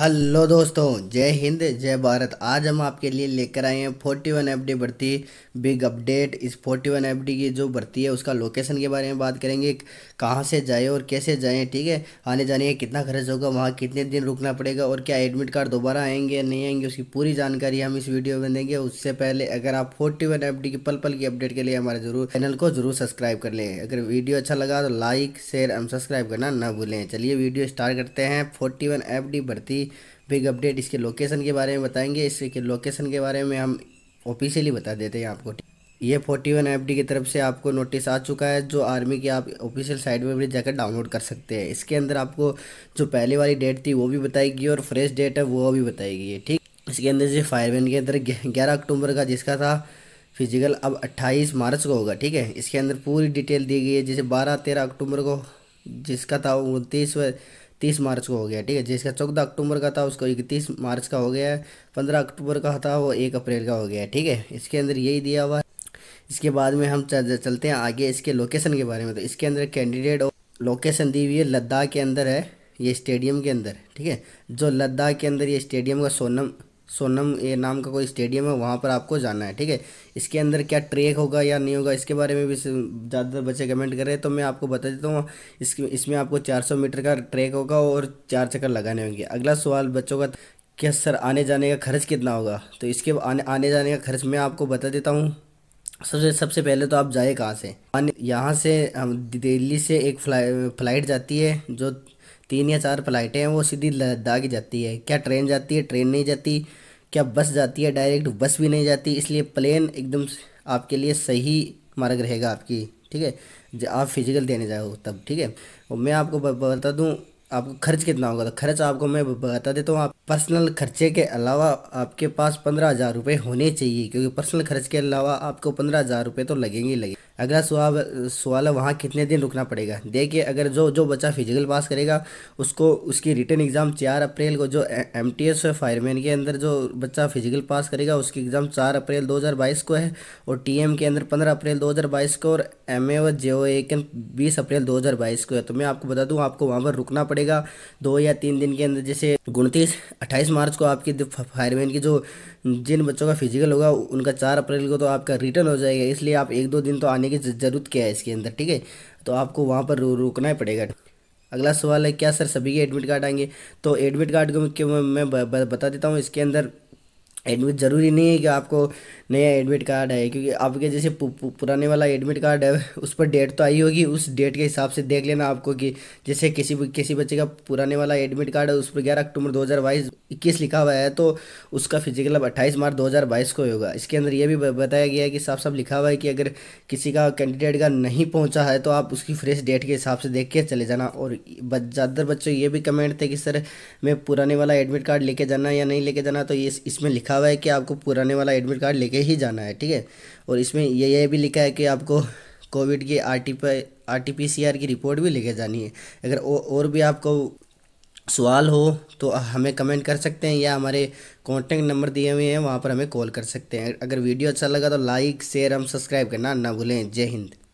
hello दोस्तों जय हिंद जय भारत आज हम आपके लिए लेकर आए हैं फोर्टी वन एफ डी भर्ती बिग अपडेट इस फोर्टी वन एफ डी की जो भर्ती है उसका लोकेशन के बारे में बात करेंगे कहाँ से जाए और कैसे जाए ठीक है आने जाने का कितना खर्च होगा वहाँ कितने दिन रुकना पड़ेगा और क्या एडमिट कार्ड दोबारा आएंगे या नहीं आएंगे उसकी पूरी जानकारी हम इस वीडियो में देंगे उससे पहले अगर आप फोर्टी वन एफ डी की पल पल की अपडेट के लिए हमारे जरूर चैनल को जरूर सब्सक्राइब कर लें अगर वीडियो अच्छा लगा तो लाइक शेयर एंड सब्सक्राइब करना ना भूलें चलिए वीडियो स्टार्ट करते हैं फोर्टी वन एफ डी भर्ती बिग अपडेट इसके लोकेशन के बारे में बताएंगे इसके लोकेशन के बारे में हम ऑफिशियली बता देते हैं आपको ये फोर्टी वन एफ डी की तरफ से आपको नोटिस आ चुका है जो आर्मी की आप ऑफिशियल साइट पर भी जाकर डाउनलोड कर सकते हैं इसके अंदर आपको जो पहले वाली डेट थी वो भी बताएगी और फ्रेश डेट है वो भी बताएगी ठीक इसके अंदर जैसे फायरमैन के अंदर ग्यारह अक्टूबर का जिसका था फिजिकल अब 28 मार्च को होगा ठीक है इसके अंदर पूरी डिटेल दी गई है जैसे 12 13 अक्टूबर को जिसका था उनतीस तीस मार्च को हो गया ठीक है जिसका चौदह अक्टूबर का था उसको इकतीस मार्च का हो गया है पंद्रह अक्टूबर का था वो एक अप्रैल का हो गया है ठीक है इसके अंदर यही दिया हुआ है इसके बाद में हम चलते हैं आगे इसके लोकेशन के बारे में तो इसके अंदर कैंडिडेट और लोकेशन दी हुई है लद्दाख के अंदर है ये स्टेडियम के अंदर ठीक है जो लद्दाख के अंदर ये स्टेडियम का सोनम सोनम ए नाम का कोई स्टेडियम है वहाँ पर आपको जाना है ठीक है इसके अंदर क्या ट्रेक होगा या नहीं होगा इसके बारे में भी ज़्यादातर बच्चे कमेंट कर रहे हैं तो मैं आपको बता देता हूँ इसके इसमें आपको 400 मीटर का ट्रैक होगा और चार चक्कर लगाने होंगे अगला सवाल बच्चों का क्या सर आने जाने का खर्च कितना होगा तो इसके आने आने जाने का खर्च मैं आपको बता देता हूँ सबसे सबसे पहले तो आप जाए कहाँ से यहाँ से हम दिल्ली से एक फ्लाई फ्लाइट जाती है जो तीन या चार फ्लाइटें हैं वो सीधी लद्दाख जाती है क्या ट्रेन जाती है ट्रेन नहीं जाती क्या बस जाती है डायरेक्ट बस भी नहीं जाती इसलिए प्लेन एकदम आपके लिए सही मार्ग रहेगा आपकी ठीक है जब आप फिजिकल देने जाओ तब ठीक है और मैं आपको बता दूँ आपको खर्च कितना होगा तो खर्च आपको मैं बता देता हूँ आप पर्सनल खर्चे के अलावा आपके पास पंद्रह हज़ार रुपये होने चाहिए क्योंकि पर्सनल खर्च के अलावा आपको पंद्रह हज़ार रुपये तो लगेंगे ही लगेंगे अगला सवाल सवाल है वहाँ कितने दिन रुकना पड़ेगा देखिए अगर जो जो बच्चा फिजिकल पास करेगा उसको उसकी रिटर्न एग्ज़ाम चार अप्रैल को जो एम टी एस फायरमैन के अंदर जो बच्चा फिजिकल पास करेगा उसकी एग्ज़ाम चार अप्रैल दो हज़ार बाईस को है और टी एम के अंदर पंद्रह अप्रैल दो हज़ार बाईस को और एम ए व जे ओ ए के बीस अप्रैल दो हज़ार बाईस को है तो मैं आपको बता दूँ आपको वहाँ पर रुकना पड़ेगा दो या तीन दिन के अंदर जैसे उनतीस अट्ठाईस मार्च को आपकी फायरमैन की जो जिन बच्चों का फिजिकल होगा उनका चार अप्रैल को तो आपका रिटर्न हो जाएगा इसलिए आप एक दो दिन तो आने होने की ज़रूरत क्या है इसके अंदर ठीक है तो आपको वहाँ पर रुकना ही पड़ेगा अगला सवाल है क्या सर सभी के एडमिट कार्ड आएंगे तो एडमिट कार्ड को मैं बता देता हूँ इसके अंदर एडमिट ज़रूरी नहीं है कि आपको नया एडमिट कार्ड है क्योंकि आपके जैसे पु, पु, पुराने वाला एडमिट कार्ड है उस पर डेट तो आई होगी उस डेट के हिसाब से देख लेना आपको कि जैसे किसी किसी बच्चे का पुराने वाला एडमिट कार्ड है उस पर ग्यारह अक्टूबर दो हज़ार बाईस इक्कीस लिखा हुआ है तो उसका फिजिकल अब अट्ठाईस मार्च दो हज़ार बाईस को होगा इसके अंदर यह भी बताया गया है कि साफ साफ लिखा हुआ है कि अगर किसी का कैंडिडेट का नहीं पहुँचा है तो आप उसकी फ्रेश डेट के हिसाब से देख के चले जाना और ज़्यादातर बच्चों ये भी कमेंट थे कि सर मैं पुराने वाला एडमिट कार्ड लेके जाना या नहीं लेके जाना तो ये इसमें लिखा लिखा हुआ है कि आपको पुराने वाला एडमिट कार्ड लेके ही जाना है ठीक है और इसमें ये ये भी लिखा है कि आपको कोविड की आर टी पी आर की रिपोर्ट भी लेके जानी है अगर और भी आपको सवाल हो तो हमें कमेंट कर सकते हैं या हमारे कॉन्टैक्ट नंबर दिए हुए हैं वहाँ पर हमें कॉल कर सकते हैं अगर वीडियो अच्छा लगा तो लाइक शेयर हम सब्सक्राइब करना ना भूलें जय हिंद